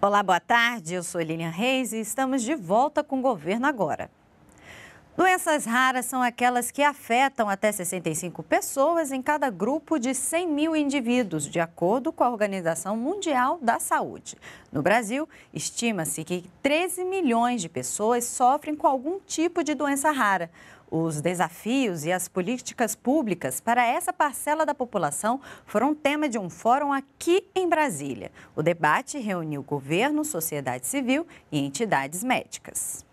Olá, boa tarde. Eu sou Lilian Reis e estamos de volta com o Governo Agora. Doenças raras são aquelas que afetam até 65 pessoas em cada grupo de 100 mil indivíduos, de acordo com a Organização Mundial da Saúde. No Brasil, estima-se que 13 milhões de pessoas sofrem com algum tipo de doença rara. Os desafios e as políticas públicas para essa parcela da população foram tema de um fórum aqui em Brasília. O debate reuniu governo, sociedade civil e entidades médicas.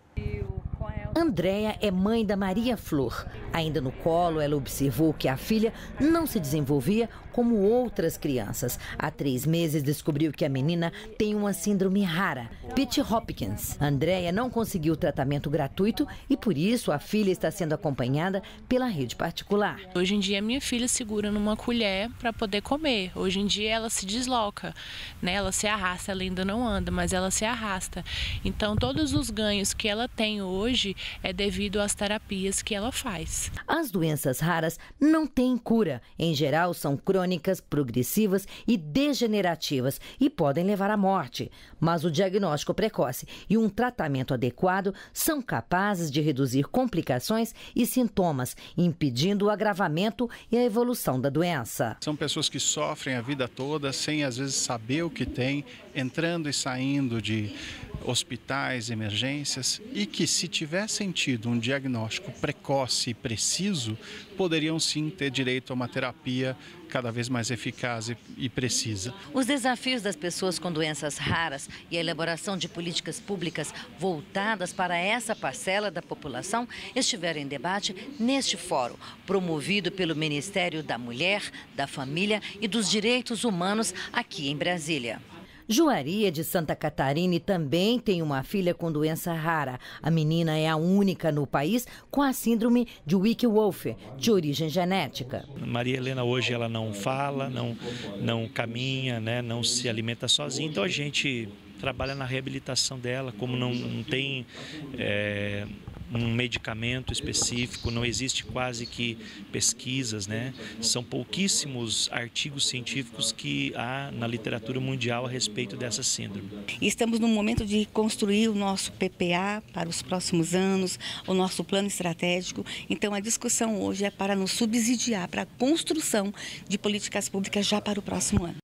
Andréia é mãe da Maria Flor. Ainda no colo, ela observou que a filha não se desenvolvia como outras crianças. Há três meses descobriu que a menina tem uma síndrome rara, Pitt Hopkins. Andréia não conseguiu tratamento gratuito e por isso a filha está sendo acompanhada pela rede particular. Hoje em dia minha filha segura numa colher para poder comer. Hoje em dia ela se desloca, né? Ela se arrasta, ela ainda não anda, mas ela se arrasta. Então todos os ganhos que ela tem hoje é devido às terapias que ela faz. As doenças raras não têm cura. Em geral são crônicas crônicas, progressivas e degenerativas e podem levar à morte, mas o diagnóstico precoce e um tratamento adequado são capazes de reduzir complicações e sintomas, impedindo o agravamento e a evolução da doença. São pessoas que sofrem a vida toda sem às vezes saber o que tem, entrando e saindo de hospitais, emergências, e que, se tivessem tido um diagnóstico precoce e preciso, poderiam sim ter direito a uma terapia cada vez mais eficaz e precisa. Os desafios das pessoas com doenças raras e a elaboração de políticas públicas voltadas para essa parcela da população estiveram em debate neste fórum, promovido pelo Ministério da Mulher, da Família e dos Direitos Humanos aqui em Brasília. Juaria de Santa Catarina também tem uma filha com doença rara. A menina é a única no país com a síndrome de wick Wolf, de origem genética. Maria Helena hoje ela não fala, não, não caminha, né, não se alimenta sozinha, então a gente trabalha na reabilitação dela, como não, não tem... É um medicamento específico, não existe quase que pesquisas, né? São pouquíssimos artigos científicos que há na literatura mundial a respeito dessa síndrome. Estamos no momento de construir o nosso PPA para os próximos anos, o nosso plano estratégico. Então a discussão hoje é para nos subsidiar para a construção de políticas públicas já para o próximo ano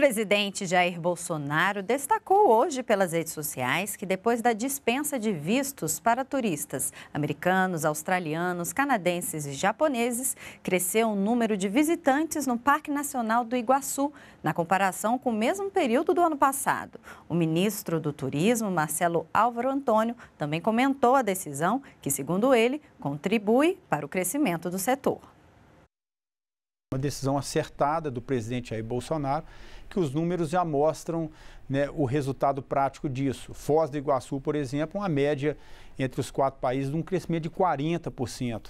presidente Jair Bolsonaro destacou hoje pelas redes sociais que, depois da dispensa de vistos para turistas americanos, australianos, canadenses e japoneses, cresceu o número de visitantes no Parque Nacional do Iguaçu, na comparação com o mesmo período do ano passado. O ministro do Turismo, Marcelo Álvaro Antônio, também comentou a decisão, que, segundo ele, contribui para o crescimento do setor. Uma decisão acertada do presidente Jair Bolsonaro, que os números já mostram né, o resultado prático disso. Foz do Iguaçu, por exemplo, uma média entre os quatro países de um crescimento de 40%.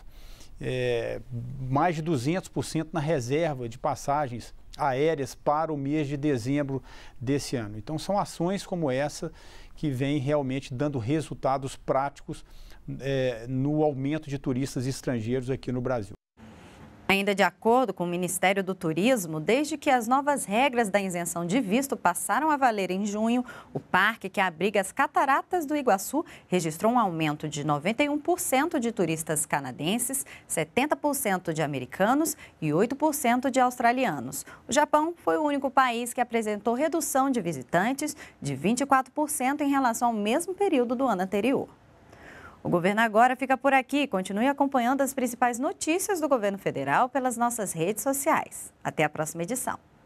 É, mais de 200% na reserva de passagens aéreas para o mês de dezembro desse ano. Então, são ações como essa que vêm realmente dando resultados práticos é, no aumento de turistas estrangeiros aqui no Brasil. Ainda de acordo com o Ministério do Turismo, desde que as novas regras da isenção de visto passaram a valer em junho, o parque que abriga as cataratas do Iguaçu registrou um aumento de 91% de turistas canadenses, 70% de americanos e 8% de australianos. O Japão foi o único país que apresentou redução de visitantes de 24% em relação ao mesmo período do ano anterior. O governo agora fica por aqui. Continue acompanhando as principais notícias do governo federal pelas nossas redes sociais. Até a próxima edição.